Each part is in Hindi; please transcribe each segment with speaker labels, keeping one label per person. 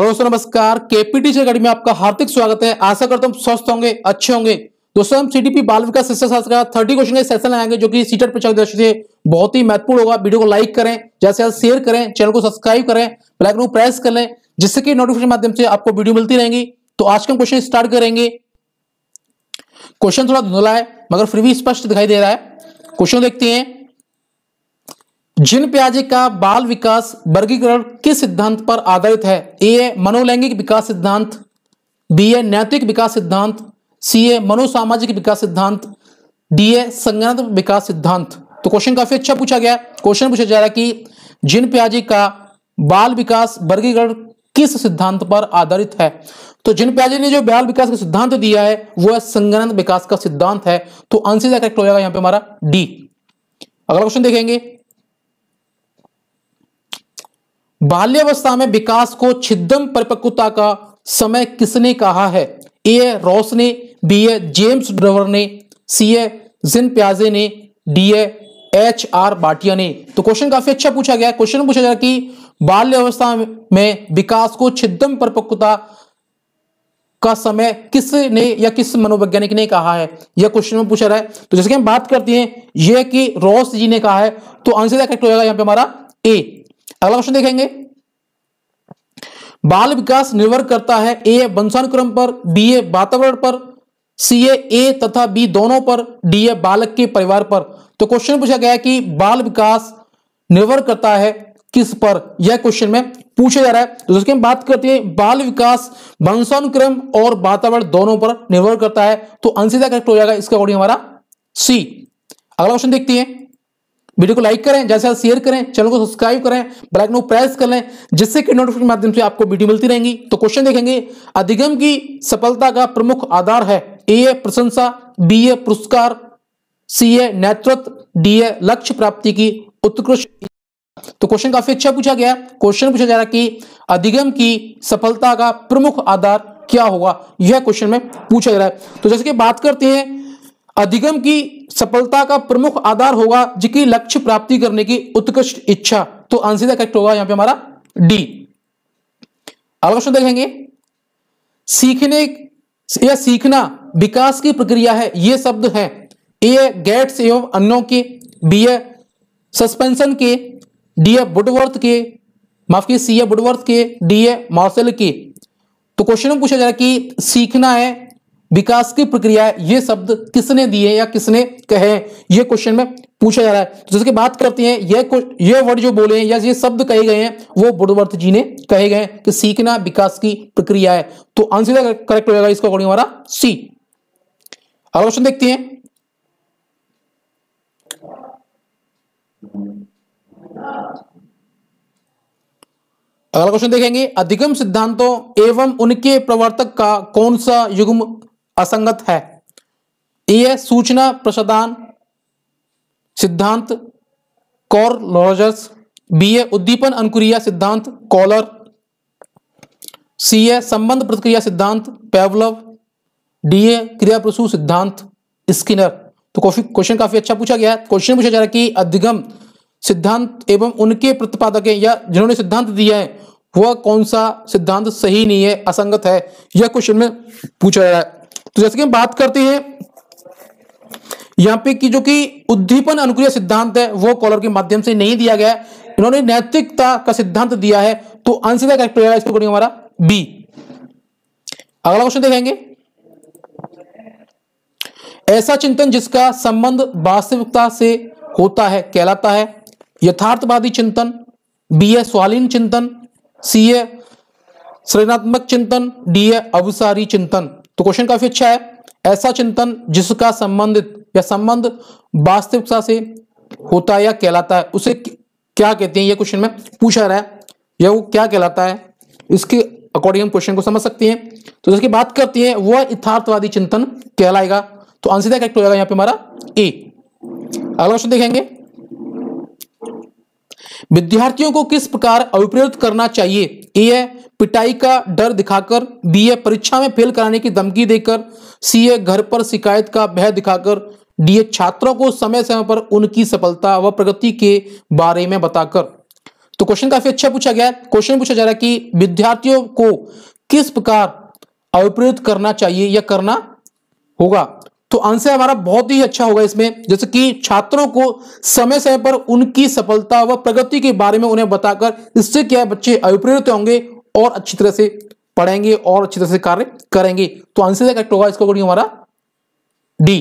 Speaker 1: हेलो दोस्तों नमस्कार केपीटी से अकेडमी में आपका हार्दिक स्वागत है आशा करता हूँ स्वस्थ होंगे अच्छे होंगे दोस्तों हम सीटीपी बाल विकास शिक्षा का थर्टी क्वेश्चन का सेशन आएंगे जो कि सीटर पर की से बहुत ही महत्वपूर्ण होगा वीडियो को लाइक करें ज्यादा ज्यादा शेयर करें चैनल को सब्सक्राइब करें बेलाइकन को प्रेस कर लें जिससे कि नोटिफिकेशन माध्यम से आपको वीडियो मिलती रहेंगी तो आज का हम क्वेश्चन स्टार्ट करेंगे क्वेश्चन थोड़ा धुंधला है मगर फिर भी स्पष्ट दिखाई दे रहा है क्वेश्चन देखते हैं जिन प्याजे का बाल विकास वर्गीकरण किस सिद्धांत पर आधारित है ए है मनोलैंगिक विकास सिद्धांत बी है नैतिक विकास सिद्धांत सी है मनोसामाजिक विकास सिद्धांत डी है संज्ञानात्मक विकास सिद्धांत तो क्वेश्चन काफी अच्छा पूछा गया क्वेश्चन पूछा जा रहा है कि जिन प्याजे का बाल विकास वर्गीकरण किस सिद्धांत पर आधारित है तो जिन प्याजे ने जो बाल विकास का सिद्धांत दिया है वो है संगणन विकास का सिद्धांत है तो आंसर करेक्ट हो जाएगा यहां पर हमारा डी अगला क्वेश्चन देखेंगे बाल्यावस्था में विकास को छिद्दम परिपक्वता का समय किसने कहा है ए रॉस ने बी ए जेम्स ड्रवर ने सी ए जिन प्याजे ने D A H R Bhatia ने तो क्वेश्चन काफी अच्छा पूछा गया क्वेश्चन पूछा गया कि बाल्यावस्था में विकास को छिदम परिपक्वता का समय किसने या किस मनोवैज्ञानिक ने कहा है यह क्वेश्चन में पूछा रहा है तो जैसे कि हम बात करते हैं यह कि रॉस जी ने कहा है तो आंसर क्या करेक्ट हो जाएगा यहां पर हमारा ए अगला क्वेश्चन देखेंगे बाल विकास निर्भर करता है ए वंशानुक्रम पर बी ए वातावरण पर सी ए तथा बी दोनों पर डी ए बालक के परिवार पर तो क्वेश्चन पूछा गया कि बाल विकास निर्भर करता है किस पर यह क्वेश्चन में पूछा जा रहा है तो हम बात करते हैं बाल विकास वंशानुक्रम और वातावरण दोनों पर निर्भर करता है तो अंशिता करेक्ट हो जाएगा इसका अकॉर्डिंग हमारा सी अगला क्वेश्चन देखते हैं वीडियो को लाइक करें जैसे शेयर करें चैनल को सब्सक्राइब करें बेलाइकन प्रेस कर लें जिससे कि नोटिफिकेशन माध्यम से आपको वीडियो मिलती रहेंगी तो क्वेश्चन देखेंगे अधिगम की सफलता का प्रमुख आधार है ए प्रशंसा बी ए पुरस्कार सी ए नेतृत्व डी ए लक्ष्य प्राप्ति की उत्कृष्ट तो क्वेश्चन काफी अच्छा पूछा गया क्वेश्चन पूछा जा रहा कि अधिगम की सफलता का प्रमुख आधार क्या होगा यह क्वेश्चन में पूछा जा रहा है तो जैसे कि बात करते हैं अधिगम की सफलता का प्रमुख आधार होगा जिसकी लक्ष्य प्राप्ति करने की उत्कृष्ट इच्छा तो आंसर करेक्ट होगा यहां पे हमारा डी अगला क्वेश्चन देखेंगे सीखने या सीखना विकास की प्रक्रिया है यह शब्द है ए गेट्स एवं अन्यों के बी ए सस्पेंशन के डी ए बुडवर्थ के माफ की सी ए बुडवर्थ के डी ए मार्सल के तो क्वेश्चन पूछा जा रहा है कि सीखना है विकास की प्रक्रिया ये शब्द किसने दिए या किसने कहे ये क्वेश्चन में पूछा जा रहा है तो जिसकी बात करते हैं ये ये वर्ड जो बोले हैं या ये शब्द कहे गए हैं वो बुद्धवर्थ जी ने कहे गए कि सीखना विकास की प्रक्रिया है तो आंसर करेक्ट जाएगा इसका अकॉर्डिंग हमारा सी अगला क्वेश्चन देखते हैं अगला क्वेश्चन देखेंगे अधिगम सिद्धांतों एवं उनके प्रवर्तक का कौन सा युग्म असंगत है यह सूचना प्रसादान सिद्धांत कॉर लॉजर्स बी ए उद्दीपन अनुक्रिया सिद्धांत कॉलर सी ए संबंध प्रतिक्रिया सिद्धांत पेवलव डी ए क्रिया प्रसू सिद्धांत स्किनर तो क्वेश्चन काफी अच्छा पूछा गया है क्वेश्चन पूछा जा रहा है कि अधिगम सिद्धांत एवं उनके प्रतिपादक या जिन्होंने सिद्धांत दिया है वह कौन सा सिद्धांत सही नहीं है असंगत है यह क्वेश्चन में पूछा जा रहा है तो जैसे कि हम बात करते हैं यहां पे कि जो कि उद्दीपन अनुक्रिया सिद्धांत है वो कॉलर के माध्यम से नहीं दिया गया इन्होंने नैतिकता का सिद्धांत दिया है तो आंसर का हमारा बी अगला क्वेश्चन देखेंगे ऐसा चिंतन जिसका संबंध वास्तविकता से होता है कहलाता है यथार्थवादी चिंतन बी ए स्वालीन चिंतन सी ए सृजनात्मक चिंतन डी ए अवसारी चिंतन तो क्वेश्चन काफी अच्छा है ऐसा चिंतन जिसका संबंधित या संबंध वास्तविकता से होता है या कहलाता है उसे क्या कहते हैं ये क्वेश्चन में पूछा रहा है या वो क्या कहलाता है इसके अकॉर्डिंग हम क्वेश्चन को समझ सकते हैं तो जिसकी बात करती है वह यथार्थवादी चिंतन कहलाएगा तो आंसर क्या करेक्ट हो जाएगा यहाँ पे हमारा ए अगला क्वेश्चन देखेंगे विद्यार्थियों को किस प्रकार अभिप्रेरित करना चाहिए ए है पिटाई का डर दिखाकर बी है परीक्षा में फेल कराने की धमकी देकर सी है घर पर शिकायत का भय दिखाकर डी है छात्रों को समय समय पर उनकी सफलता व प्रगति के बारे में बताकर तो क्वेश्चन काफी अच्छा पूछा गया क्वेश्चन पूछा जा रहा है कि विद्यार्थियों को किस प्रकार अभिप्रेरित करना चाहिए या करना होगा तो आंसर हमारा बहुत ही अच्छा होगा इसमें जैसे कि छात्रों को समय समय पर उनकी सफलता व प्रगति के बारे में उन्हें बताकर इससे क्या है बच्चे अभिप्रेरित होंगे और अच्छी तरह से पढ़ेंगे और अच्छी तरह से कार्य करेंगे तो आंसर करेक्ट होगा इसका हमारा डी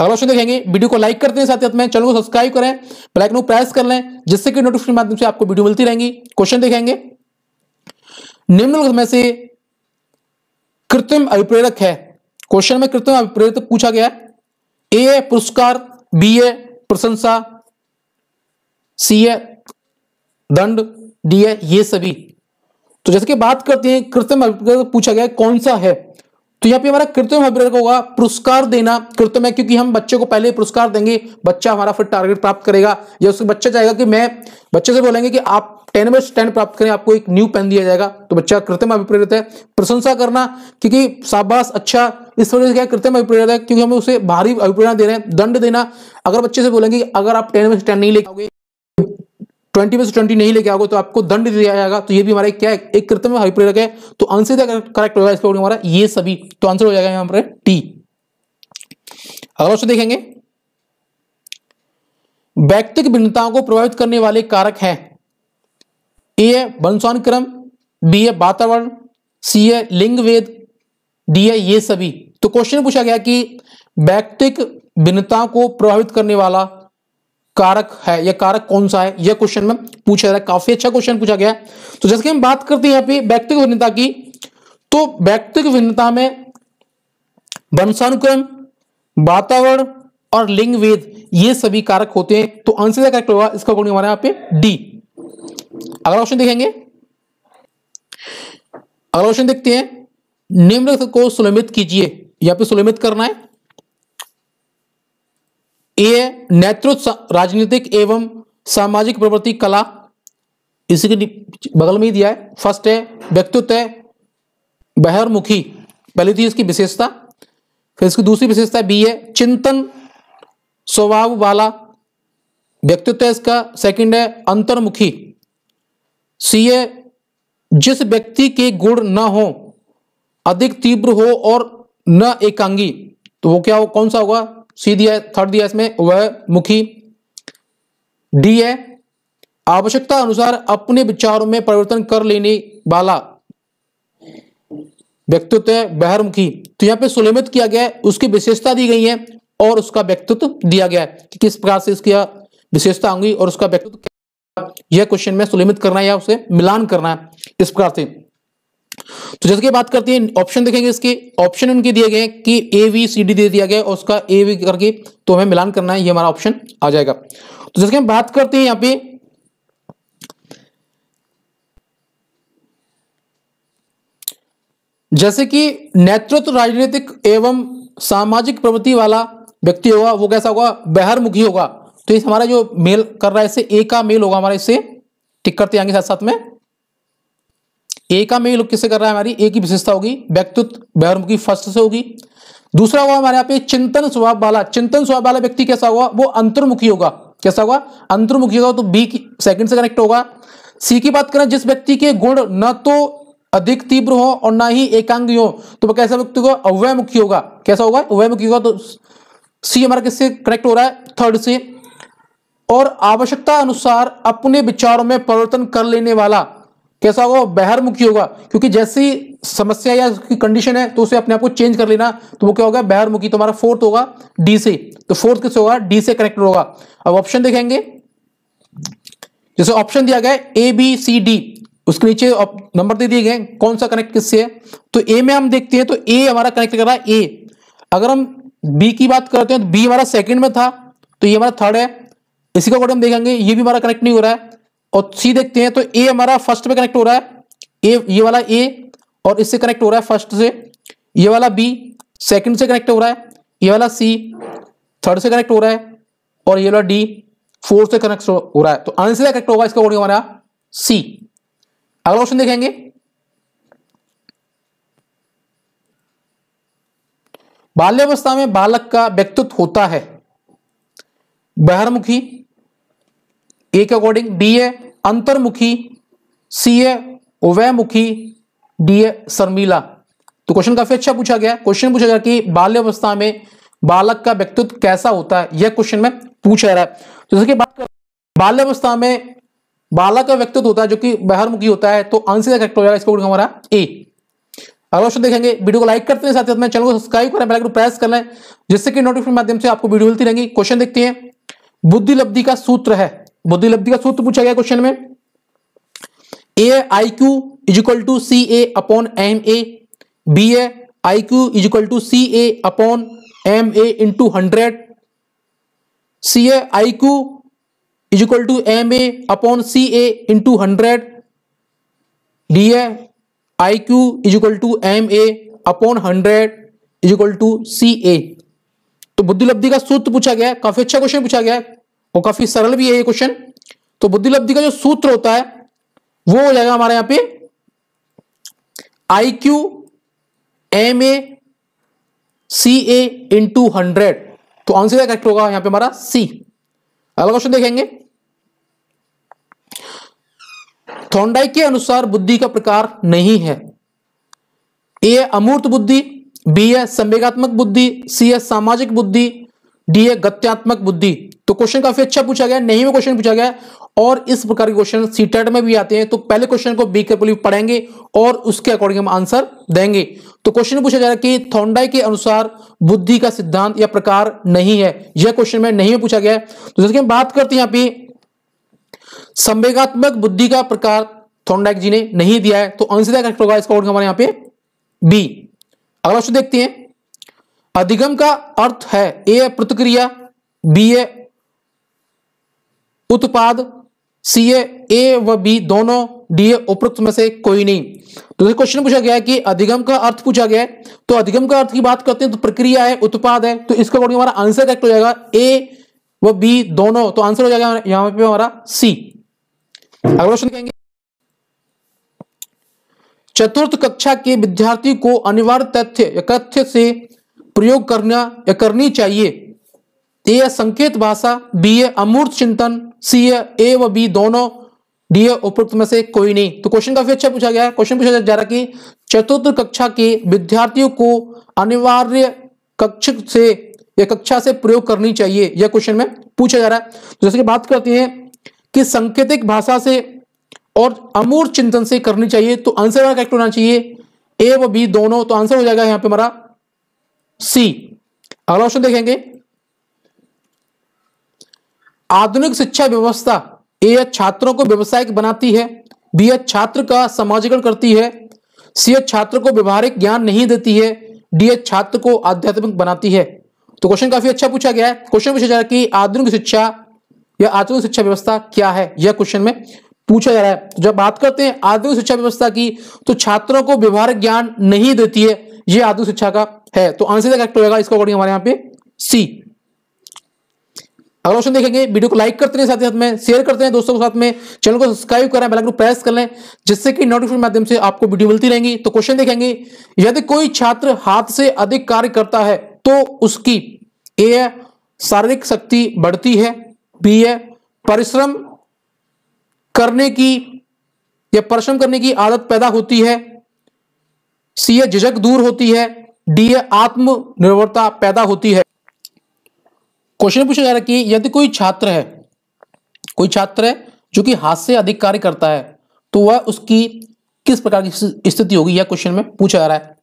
Speaker 1: अगला क्वेश्चन देखेंगे वीडियो को लाइक करते हैं साथ ही में चैनल को सब्सक्राइब करें बेल आइकन प्रेस कर लें जिससे कि नोटिफिकेशन माध्यम से आपको वीडियो मिलती रहेंगी क्वेश्चन देखेंगे निम्नलिखित में से कृत्रिम अभिप्रेरक है क्वेश्चन में कृत्रिम अभिप्रेरित पूछा गया ए पुरस्कार बी ए प्रशंसा सी ए दंड डी ए ये सभी तो जैसे कि बात करते हैं कृत्रिम अभिप्रेरक पूछा गया कौन सा है तो यहाँ पे हमारा कृत्रिम अभिप्रेत होगा पुरस्कार देना कृत्रिम है क्योंकि हम बच्चे को पहले पुरस्कार देंगे बच्चा हमारा फिर टारगेट प्राप्त करेगा या उसके बच्चा चाहेगा कि मैं बच्चे से बोलेंगे कि आप टेन में टेन प्राप्त करें आपको एक न्यू पेन दिया जाएगा तो बच्चा कृत्रिम अभिप्रेरित है प्रशंसा करना क्योंकि शाबाश अच्छा इस वजह से क्या करते हैं अभिप्रेरणा है क्योंकि हम उसे भारी अभिप्रेरणा दे रहे हैं दंड देना अगर बच्चे से बोलेंगे अगर आप टेन में से टेन नहीं लेके ट्वेंटी में से ट्वेंटी नहीं लेके आओगे तो आपको दंड दिया जाएगा तो ये भी हमारा क्या है एक कृतम हाइप्रेरक है तो आंसर करेक्ट होगा इसका हमारा ये सभी तो आंसर हो जाएगा यहाँ पर टी अगर क्वेश्चन देखेंगे व्यक्तिक भिन्नताओं को प्रभावित करने वाले कारक हैं ए है वंशानुक्रम बी है वातावरण सी है लिंग वेद डी है ये सभी तो क्वेश्चन पूछा गया कि व्यक्तिक भिन्नता को प्रभावित करने वाला कारक है या कारक कौन सा है यह क्वेश्चन में पूछा जाता है काफी अच्छा क्वेश्चन पूछा गया तो जैसे कि हम बात करते हैं यहाँ व्यक्तिगत भिन्नता की तो व्यक्तिगत भिन्नता में वंशानुक्रम वातावरण और लिंग वेद ये सभी कारक होते हैं तो आंसर क्या करेक्ट होगा इसका कौन हमारे यहाँ पे डी अगला ऑप्शन देखेंगे अगला ऑप्शन देखते हैं निम्न को सुलमित कीजिए यहां पे सुलमित करना है ए नेतृत्व राजनीतिक एवं सामाजिक प्रवृत्ति कला इसी के बगल में ही दिया है फर्स्ट है व्यक्तित्व है बहरमुखी पहली थी इसकी विशेषता फिर इसकी दूसरी विशेषता बी है चिंतन स्वभाव वाला व्यक्तित्व है इसका सेकंड है अंतर्मुखी सी है जिस व्यक्ति के गुण न हो अधिक तीव्र हो और न एकांगी तो वो क्या हो कौन सा होगा सी दिया थर्ड दिया इसमें वह मुखी डी है आवश्यकता अनुसार अपने विचारों में परिवर्तन कर लेने वाला व्यक्तित्व है बहरमुखी तो यहाँ पे सुलेमित किया गया है उसकी विशेषता दी गई है और उसका व्यक्तित्व दिया गया है कि किस प्रकार से इसकी विशेषता होंगी और उसका व्यक्तित्व यह क्वेश्चन में सुलेमित करना है या उसे मिलान करना है इस प्रकार से तो जैसे कि बात करते हैं ऑप्शन देखेंगे इसके ऑप्शन उनके दिए गए कि ए वी सी डी दे दिया गया और उसका ए वी करके तो हमें मिलान करना है ये हमारा ऑप्शन आ जाएगा तो जैसे हम बात करते हैं यहां पे जैसे कि नेतृत्व राजनीतिक एवं सामाजिक प्रवृत्ति वाला व्यक्ति होगा वो कैसा होगा बहरमुखी होगा तो इस हमारा जो मेल कर रहा है इससे ए का मेल होगा हमारा इससे टिक करते आएंगे साथ साथ में ए का मेल किससे कर रहा है हमारी ए की विशेषता होगी व्यक्तित्व बहिर्मुखी फर्स्ट से होगी दूसरा हुआ हमारे यहाँ पे चिंतन स्वभाव वाला चिंतन स्वभाव वाला व्यक्ति कैसा हुआ वो अंतर्मुखी होगा कैसा होगा अंतर्मुखी होगा तो बी की सेकंड से कनेक्ट होगा सी की बात करें जिस व्यक्ति के गुण न तो अधिक तीव्र हो और ना ही एकांगी हो तो वह कैसा व्यक्ति होगा अव्यमुखी होगा कैसा होगा अव्यमुखी होगा तो सी हमारा किससे कनेक्ट हो रहा है थर्ड से और आवश्यकता अनुसार अपने विचारों में परिवर्तन कर लेने वाला कैसा तो होगा मुखी होगा क्योंकि जैसी समस्या या उसकी कंडीशन है तो उसे अपने आप को चेंज कर लेना तो वो क्या होगा बहरमुखी तो हमारा फोर्थ होगा डी से तो फोर्थ किससे होगा डी से कनेक्टेड होगा अब ऑप्शन देखेंगे जैसे ऑप्शन दिया गया ए बी सी डी उसके नीचे नंबर दे दिए गए कौन सा कनेक्ट किससे है तो ए में हम देखते हैं तो ए हमारा कनेक्ट कर रहा है ए अगर हम बी की बात करते हैं तो बी हमारा सेकंड में था तो ये हमारा थर्ड है इसी का हम देखेंगे ये भी हमारा कनेक्ट नहीं हो रहा है और सी देखते हैं तो ए हमारा फर्स्ट में कनेक्ट हो रहा है ए ये वाला ए और इससे कनेक्ट हो रहा है फर्स्ट से ये वाला बी सेकंड से कनेक्ट हो रहा है ये वाला सी थर्ड से कनेक्ट हो रहा है और ये वाला डी फोर्थ से कनेक्ट हो रहा है तो आंसर करेक्ट होगा इसका ऑडियो हमारा सी अगला ऑप्शन देखेंगे बाल्यावस्था में बालक का व्यक्तित्व होता है बहरमुखी ए के अकॉर्डिंग डी है अंतर्मुखी सी ए मुखी डी ए शर्मिला तो क्वेश्चन काफी अच्छा पूछा गया क्वेश्चन पूछा गया कि बाल्यावस्था में बालक का व्यक्तित्व कैसा होता है यह क्वेश्चन में पूछा रहा है तो जैसे कि बात बाल्यावस्था में बालक का व्यक्तित्व होता है जो कि बहरमुखी होता है तो आंसर का करेक्ट हो जाएगा इसका हमारा ए अगला क्वेश्चन देखेंगे वीडियो को लाइक करते हैं साथ ही चैनल को सब्सक्राइब करें बेल प्रेस कर लें जिससे कि नोटिफिकेशन माध्यम से आपको वीडियो मिलती रहेंगी क्वेश्चन देखते हैं बुद्धि लब्धि का सूत्र है बुद्धि लब्धि का सूत्र पूछा गया क्वेश्चन में A I Q is equal to C A upon M A B A I Q is equal to C A upon M A into hundred C A I Q is equal to M A upon C A into hundred D A I Q is equal to M A upon hundred is equal to C A तो बुद्धि लब्धि का सूत्र पूछा गया काफी अच्छा क्वेश्चन पूछा गया और काफी सरल भी है ये क्वेश्चन तो लब्धि का जो सूत्र होता है वो हो जाएगा हमारे यहां पे I Q M A C A into hundred तो आंसर क्या करेक्ट होगा यहां पे हमारा सी अगला क्वेश्चन देखेंगे थोंडाई के अनुसार बुद्धि का प्रकार नहीं है ए अमूर्त बुद्धि बी है संवेगात्मक बुद्धि सी है सामाजिक बुद्धि डी है गत्यात्मक बुद्धि तो क्वेश्चन काफी अच्छा पूछा गया नहीं में क्वेश्चन पूछा गया और इस प्रकार के क्वेश्चन सीटेट में भी आते हैं तो पहले क्वेश्चन को बी के पढ़ेंगे और उसके अकॉर्डिंग हम आंसर देंगे तो क्वेश्चन पूछा जा रहा है कि थोंडाई के अनुसार बुद्धि का सिद्धांत या प्रकार नहीं है यह क्वेश्चन में नहीं में पूछा गया तो जैसे हम बात करते हैं यहां पर संवेगात्मक बुद्धि का प्रकार थोंडाइक जी ने नहीं दिया है तो आंसर होगा इसका हमारे यहाँ पे बी अगला क्वेश्चन देखते हैं अधिगम का अर्थ है ए प्रतिक्रिया बी ए उत्पाद सी ए व बी दोनों डी ए उपरोक्त में से कोई नहीं तो क्वेश्चन पूछा गया है कि अधिगम का अर्थ पूछा गया है तो अधिगम का अर्थ की बात करते हैं तो प्रक्रिया है उत्पाद है तो इसका अकॉर्डिंग हमारा आंसर करेक्ट हो जाएगा ए व बी दोनों तो आंसर हो जाएगा यहां पे हमारा सी अगला क्वेश्चन कहेंगे चतुर्थ कक्षा के विद्यार्थी को अनिवार्य तथ्य या तथ्य से प्रयोग करना या करनी चाहिए ए है संकेत भाषा बी है अमूर्त चिंतन सी है ए व बी दोनों डी है उपयुक्त में से कोई नहीं तो क्वेश्चन काफी अच्छा पूछा गया है क्वेश्चन पूछा जा रहा कि चतुर्थ कक्षा के विद्यार्थियों को अनिवार्य कक्ष से या कक्षा से प्रयोग करनी चाहिए यह क्वेश्चन में पूछा जा रहा है तो जैसे कि बात करते हैं कि संकेतिक भाषा से और अमूर्त चिंतन से करनी चाहिए तो आंसर हमारा होना चाहिए ए व बी दोनों तो आंसर हो जाएगा यहाँ पे हमारा सी अगला ऑप्शन देखेंगे आधुनिक शिक्षा व्यवस्था ए छात्रों को व्यवसायिक बनाती है बी छात्र का समाजीकरण करती है सी छात्र को व्यवहारिक ज्ञान नहीं देती है डी छात्र को आध्यात्मिक बनाती है तो क्वेश्चन काफी अच्छा पूछा गया है क्वेश्चन पूछा जा रहा है कि आधुनिक शिक्षा या आधुनिक शिक्षा व्यवस्था क्या है यह क्वेश्चन में पूछा जा रहा है तो जब बात करते हैं आधुनिक शिक्षा व्यवस्था की तो छात्रों को व्यवहारिक ज्ञान नहीं देती है ये आधु शिक्षा का है तो आंसर करेक्ट होगा इसका अकॉर्डिंग हमारे यहाँ पे सी अगला क्वेश्चन देखेंगे वीडियो को लाइक करते हैं साथ ही साथ में शेयर करते हैं दोस्तों के साथ में चैनल को सब्सक्राइब करें बेल आइकन प्रेस कर लें जिससे कि नोटिफिकेशन माध्यम से आपको वीडियो मिलती रहेंगी तो क्वेश्चन देखेंगे यदि कोई छात्र हाथ से अधिक कार्य करता है तो उसकी ए है शारीरिक शक्ति बढ़ती है बी है परिश्रम करने की या परिश्रम करने की आदत पैदा होती है सी ए झिझक दूर होती है डी ए आत्मनिर्भरता पैदा होती है क्वेश्चन पूछा जा रहा है कि यदि कोई छात्र है कोई छात्र है जो कि हाथ से अधिक कार्य करता है तो वह उसकी किस प्रकार की स्थिति होगी यह क्वेश्चन में पूछा जा रहा है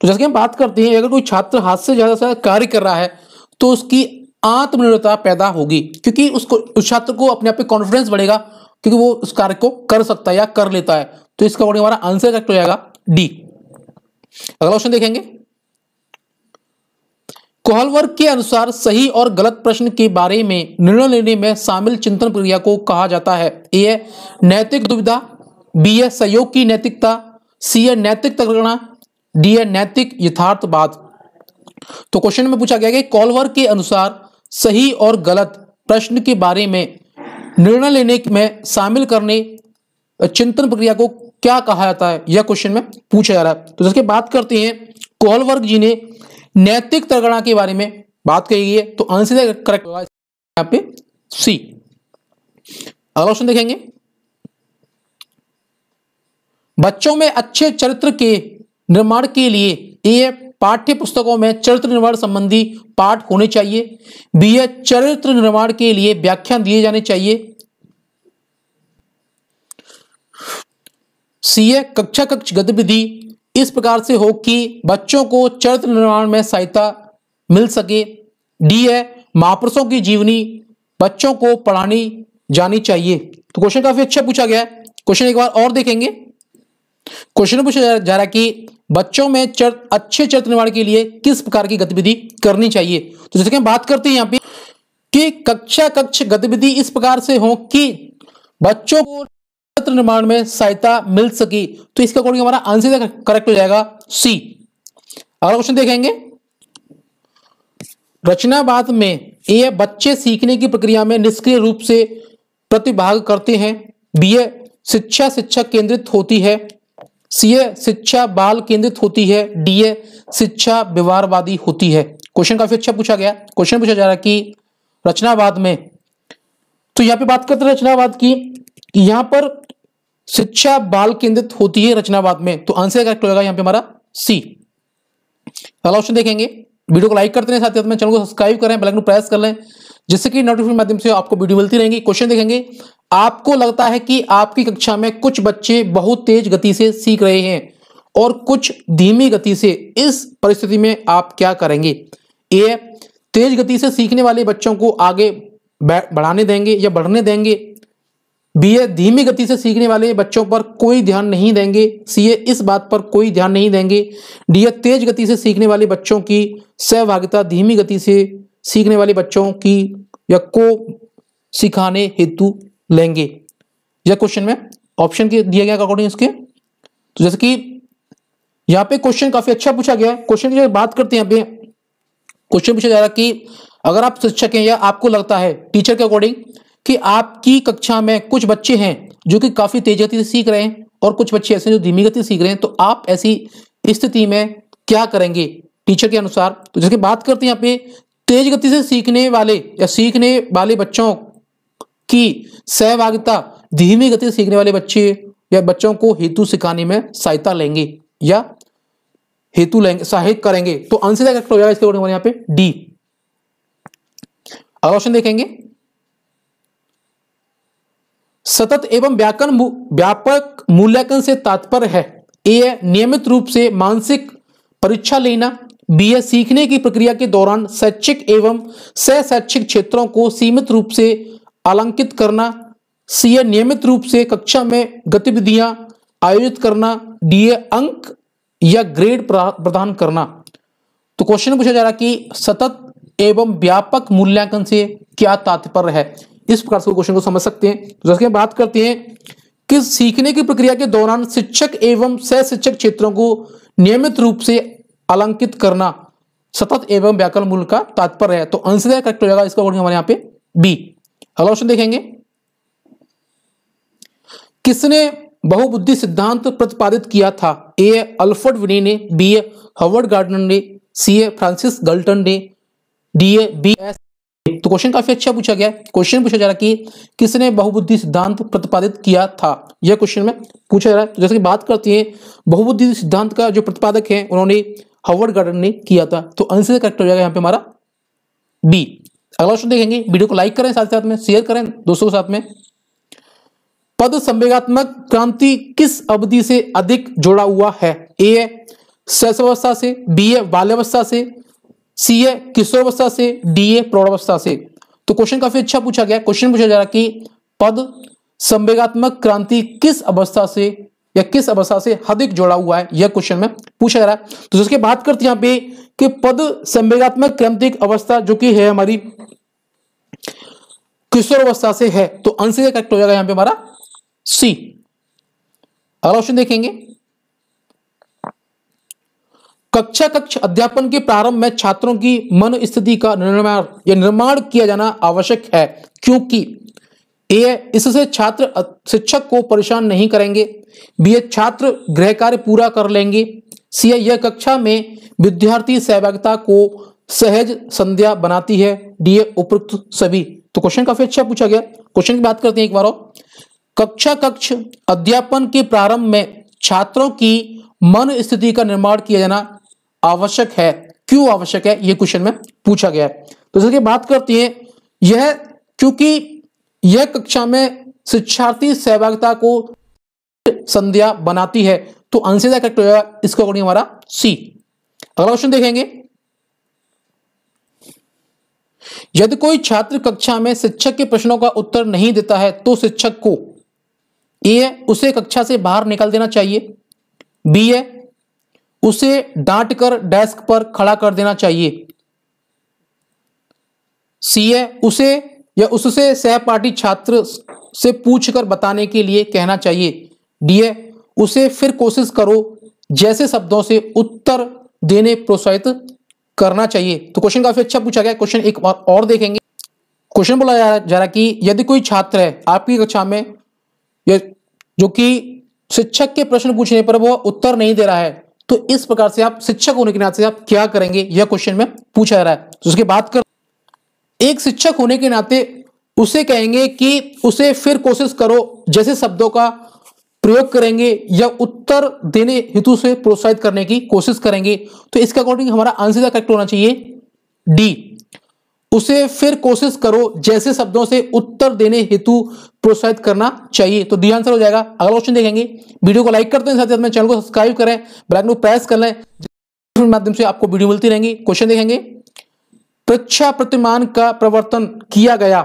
Speaker 1: तो जैसे हम बात करते हैं अगर कोई छात्र हाथ से ज्यादा से कार्य कर रहा है तो उसकी आत्मनिर्भरता पैदा होगी क्योंकि उसको उस छात्र को अपने आप पे कॉन्फिडेंस बढ़ेगा क्योंकि वो उस कार्य को कर सकता है या कर लेता है तो इसका हमारा आंसर करेक्ट हो जाएगा डी अगला क्वेश्चन देखेंगे कोहलवर्ग के अनुसार सही और गलत प्रश्न के बारे में निर्णय लेने में शामिल चिंतन प्रक्रिया को कहा जाता है ए है नैतिक दुविधा बी है सहयोग की नैतिकता सी है नैतिक तकना डी है नैतिक यथार्थवाद तो क्वेश्चन में पूछा गया कि कॉलवर्ग के अनुसार सही और गलत प्रश्न के बारे में निर्णय लेने में शामिल करने चिंतन प्रक्रिया को क्या कहा जाता है यह क्वेश्चन में पूछा जा रहा है तो जैसे बात करते हैं कोलवर्ग जी ने नैतिक तरगणा के बारे में बात कही है तो आंसर करेक्ट होगा यहाँ पे सी अगला क्वेश्चन देखेंगे बच्चों में अच्छे चरित्र के निर्माण के लिए ए पाठ्य पुस्तकों में चरित्र निर्माण संबंधी पाठ होने चाहिए बी चरित्र निर्माण के लिए व्याख्यान दिए जाने चाहिए सीए कक्षा कक्ष गतिविधि इस प्रकार से हो कि बच्चों को चरित्र निर्माण में सहायता मिल सके डी है महापुरुषों की जीवनी बच्चों को पढ़ानी जानी चाहिए तो क्वेश्चन काफी अच्छा पूछा गया है क्वेश्चन एक बार और देखेंगे क्वेश्चन पूछा जा, रहा है कि बच्चों में चर, अच्छे चरित्र निर्माण के लिए किस प्रकार की गतिविधि करनी चाहिए तो जैसे कि हम बात करते हैं यहाँ पे कि कक्षा कक्ष गतिविधि इस प्रकार से हो कि बच्चों को क्षेत्र निर्माण में सहायता मिल सकी तो इसका अकॉर्डिंग हमारा आंसर करेक्ट हो जाएगा सी अगला क्वेश्चन देखेंगे रचनावाद में ए बच्चे सीखने की प्रक्रिया में निष्क्रिय रूप से प्रतिभाग करते हैं बी ए शिक्षा शिक्षा केंद्रित होती है सी ए शिक्षा बाल केंद्रित होती है डी ए शिक्षा व्यवहारवादी होती है क्वेश्चन काफी अच्छा पूछा गया क्वेश्चन पूछा जा रहा है कि रचनावाद में तो यहां पे बात करते हैं रचनावाद की यहां पर शिक्षा बाल केंद्रित होती है रचनावाद में तो आंसर करेक्ट होगा यहाँ पे हमारा सी अगला ऑप्शन देखेंगे वीडियो को लाइक करते हैं साथ ही चैनल को सब्सक्राइब करें बेलाइकन प्रेस कर लें जिससे कि नोटिफिकेशन माध्यम से आपको वीडियो मिलती रहेंगी क्वेश्चन देखेंगे आपको लगता है कि आपकी कक्षा में कुछ बच्चे बहुत तेज गति से सीख रहे हैं और कुछ धीमी गति से इस परिस्थिति में आप क्या करेंगे ए तेज गति से सीखने वाले बच्चों को आगे बढ़ाने देंगे या बढ़ने देंगे बीए धीमी गति से सीखने वाले बच्चों पर कोई ध्यान नहीं देंगे सीए इस बात पर कोई ध्यान नहीं देंगे डीए तेज गति से सीखने वाले बच्चों की सहभागिता धीमी गति से सीखने वाले बच्चों की या को सिखाने हेतु लेंगे यह क्वेश्चन में ऑप्शन के दिया गया अकॉर्डिंग इसके तो जैसे कि यहाँ पे क्वेश्चन काफी अच्छा पूछा गया है क्वेश्चन की बात करते हैं यहाँ पे क्वेश्चन पूछा जा रहा है कि अगर आप शिक्षक हैं या आपको लगता है टीचर के अकॉर्डिंग कि आपकी कक्षा में कुछ बच्चे हैं जो कि काफ़ी तेज गति से सीख रहे हैं और कुछ बच्चे ऐसे जो धीमी गति से सीख रहे हैं तो आप ऐसी स्थिति में क्या करेंगे टीचर के अनुसार तो जैसे बात करते हैं यहाँ पे तेज गति से सीखने वाले या सीखने वाले बच्चों की सहभागिता धीमी गति से सीखने वाले बच्चे या बच्चों को हेतु सिखाने में सहायता लेंगे या हेतु लेंगे सहायक करेंगे तो आंसर क्या हो जाएगा इसके यहाँ पे डी अगला ऑप्शन देखेंगे सतत एवं व्याकरण व्यापक मूल्यांकन से तात्पर्य है ए नियमित रूप से मानसिक परीक्षा लेना बी ए सीखने की प्रक्रिया के दौरान शैक्षिक एवं सह शैक्षिक क्षेत्रों को सीमित रूप से अलंकित करना सी ए नियमित रूप से कक्षा में गतिविधियां आयोजित करना डी ए अंक या ग्रेड प्रदान करना तो क्वेश्चन पूछा जा रहा कि सतत एवं व्यापक मूल्यांकन से क्या तात्पर्य है इस प्रकार से क्वेश्चन को समझ सकते हैं तो जैसे बात करते हैं कि सीखने की प्रक्रिया के दौरान शिक्षक एवं सह शिक्षक क्षेत्रों को नियमित रूप से अलंकित करना सतत एवं व्याकरण मूल का तात्पर्य है तो अंशतः करेक्ट हो जाएगा इसका अकॉर्डिंग हमारे यहाँ पे बी अगला क्वेश्चन देखेंगे किसने बहुबुद्धि सिद्धांत प्रतिपादित किया था ए अल्फर्ड विनी ने बी ए हवर्ड गार्डनर ने सी ए फ्रांसिस गल्टन ने डी ए बी एस तो क्वेश्चन काफी अच्छा पूछा गया क्वेश्चन पूछा जा रहा कि किसने बहुबुद्धि सिद्धांत प्रतिपादित किया था यह क्वेश्चन में पूछा जा रहा है तो जैसे कि बात करते हैं बहुबुद्धि सिद्धांत का जो प्रतिपादक है उन्होंने हवर्ड गार्डन ने किया था तो आंसर करेक्ट हो जाएगा यहाँ पे हमारा बी अगला क्वेश्चन देखेंगे वीडियो को लाइक करें साथ साथ में शेयर करें दोस्तों के साथ में पद संवेगात्मक क्रांति किस अवधि से अधिक जुड़ा हुआ है ए है शैशवावस्था से बी है बाल्यावस्था से सी ए किशोरावस्था से डी ए प्रौढ़वस्था से तो क्वेश्चन काफी अच्छा पूछा गया क्वेश्चन पूछा जा रहा कि पद संवेगात्मक क्रांति किस अवस्था से या किस अवस्था से अधिक जोड़ा हुआ है यह क्वेश्चन में पूछा जा रहा है तो जिसके बात करते हैं यहां पे कि पद संवेगात्मक क्रांतिक अवस्था जो कि है हमारी किशोर अवस्था से है तो आंसर करेक्ट हो जाएगा यहां पे हमारा सी अगला क्वेश्चन देखेंगे कक्षा कक्ष अध्यापन के प्रारंभ में छात्रों की मन स्थिति का निर्माण या निर्माण किया जाना आवश्यक है क्योंकि ए इससे छात्र शिक्षक को परेशान नहीं करेंगे बी छात्र गृह कार्य पूरा कर लेंगे सी यह कक्षा में विद्यार्थी सहभागिता को सहज संध्या बनाती है डी ए उपयुक्त सभी तो क्वेश्चन काफी अच्छा पूछा गया क्वेश्चन की बात करते हैं एक बार और कक्षा कक्ष अध्यापन के प्रारंभ में छात्रों की मन स्थिति का निर्माण किया जाना आवश्यक है क्यों आवश्यक है यह क्वेश्चन में पूछा गया है तो जैसे बात करती है यह क्योंकि यह कक्षा में शिक्षार्थी सहभागिता को संध्या बनाती है तो आंसर करेक्ट होगा इसका अकॉर्डिंग हमारा सी अगला क्वेश्चन देखेंगे यदि कोई छात्र कक्षा में शिक्षक के प्रश्नों का उत्तर नहीं देता है तो शिक्षक को ए उसे कक्षा से बाहर निकाल देना चाहिए बी है उसे डांटकर डेस्क पर खड़ा कर देना चाहिए सीए उसे या उससे सहपाठी छात्र से पूछकर बताने के लिए कहना चाहिए डीए उसे फिर कोशिश करो जैसे शब्दों से उत्तर देने प्रोत्साहित करना चाहिए तो क्वेश्चन काफी अच्छा पूछा गया क्वेश्चन एक बार और देखेंगे क्वेश्चन बोला जा रहा है कि यदि कोई छात्र है आपकी कक्षा में जो कि शिक्षक के प्रश्न पूछने पर वह उत्तर नहीं दे रहा है तो इस प्रकार से आप शिक्षक होने के नाते आप क्या करेंगे यह क्वेश्चन में पूछा जा रहा है तो उसके बाद कर एक शिक्षक होने के नाते उसे कहेंगे कि उसे फिर कोशिश करो जैसे शब्दों का प्रयोग करेंगे या उत्तर देने हेतु से प्रोत्साहित करने की कोशिश करेंगे तो इसके अकॉर्डिंग हमारा आंसर करेक्ट होना चाहिए डी उसे फिर कोशिश करो जैसे शब्दों से उत्तर देने हेतु प्रोत्साहित करना चाहिए तो दी आंसर हो जाएगा अगला क्वेश्चन देखेंगे वीडियो को लाइक करते हैं साथ ही साथ चैनल को सब्सक्राइब करें बेलाइकन प्रेस कर लें माध्यम से आपको वीडियो मिलती रहेंगी क्वेश्चन देखेंगे परीक्षा प्रतिमान का प्रवर्तन किया गया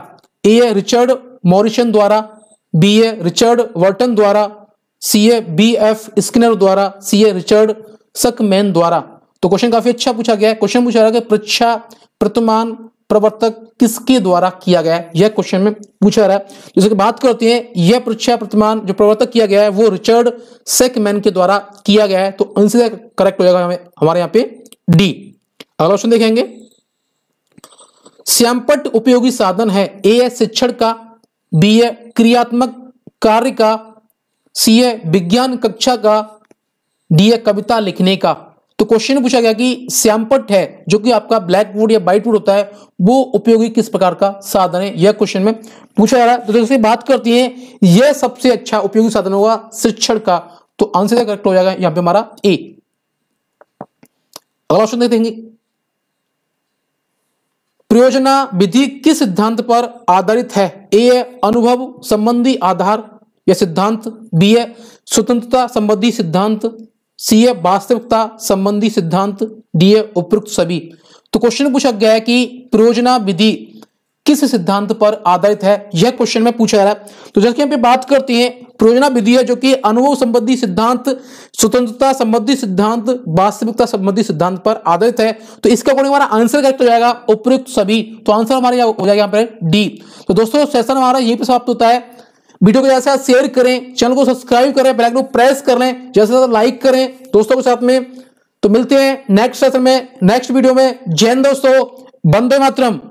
Speaker 1: ए ए रिचर्ड मॉरिशन द्वारा बी ए रिचर्ड वर्टन द्वारा C A B F Skinner द्वारा सी ए रिचर्ड सकमैन द्वारा तो क्वेश्चन काफी अच्छा पूछा गया है क्वेश्चन पूछा गया कि परीक्षा प्रतिमान प्रवर्तक किसके द्वारा किया गया है यह क्वेश्चन में पूछा रहा है जैसे तो कि बात करते हैं यह परीक्षा प्रतिमान जो प्रवर्तक किया गया है वो रिचर्ड सेकमैन के द्वारा किया गया है तो आंसर करेक्ट हो जाएगा हमें हमारे यहाँ पे डी अगला क्वेश्चन देखेंगे श्यामपट उपयोगी साधन है ए है शिक्षण का बी है क्रियात्मक कार्य का सी है विज्ञान कक्षा का डी है कविता लिखने का तो क्वेश्चन पूछा गया कि श्यामपट है जो कि आपका ब्लैक वुड या व्हाइट वुड होता है वो उपयोगी किस प्रकार का साधन है यह क्वेश्चन में पूछा जा रहा है तो जैसे बात करती है यह सबसे अच्छा उपयोगी साधन होगा शिक्षण का तो आंसर करेक्ट हो जाएगा यहां पर हमारा ए अगला क्वेश्चन देखेंगे प्रयोजना विधि किस सिद्धांत पर आधारित है ए है अनुभव संबंधी आधार या सिद्धांत बी है स्वतंत्रता संबंधी सिद्धांत सीए वास्तविकता संबंधी सिद्धांत डीए उपयुक्त सभी तो क्वेश्चन पूछा गया है कि प्रयोजना विधि किस सिद्धांत पर आधारित है यह क्वेश्चन में पूछा जा रहा है तो जैसे हम पे बात करते हैं प्रयोजना विधि है जो कि अनुभव संबंधी सिद्धांत स्वतंत्रता संबंधी सिद्धांत वास्तविकता संबंधी सिद्धांत पर आधारित है तो इसका अकॉर्डिंग हमारा आंसर करेक्ट हो जाएगा उपयुक्त सभी तो आंसर हमारे हो जाएगा यहाँ पर डी तो दोस्तों सेशन हमारा यही पे समाप्त होता है वीडियो को ज्यादा से ज्यादा शेयर करें चैनल को सब्सक्राइब करें बेलाइकन को प्रेस कर लें ज्यादा से ज्यादा लाइक करें दोस्तों के साथ में तो मिलते हैं नेक्स्ट सेशन में नेक्स्ट वीडियो में जैन दोस्तों बंदे मातरम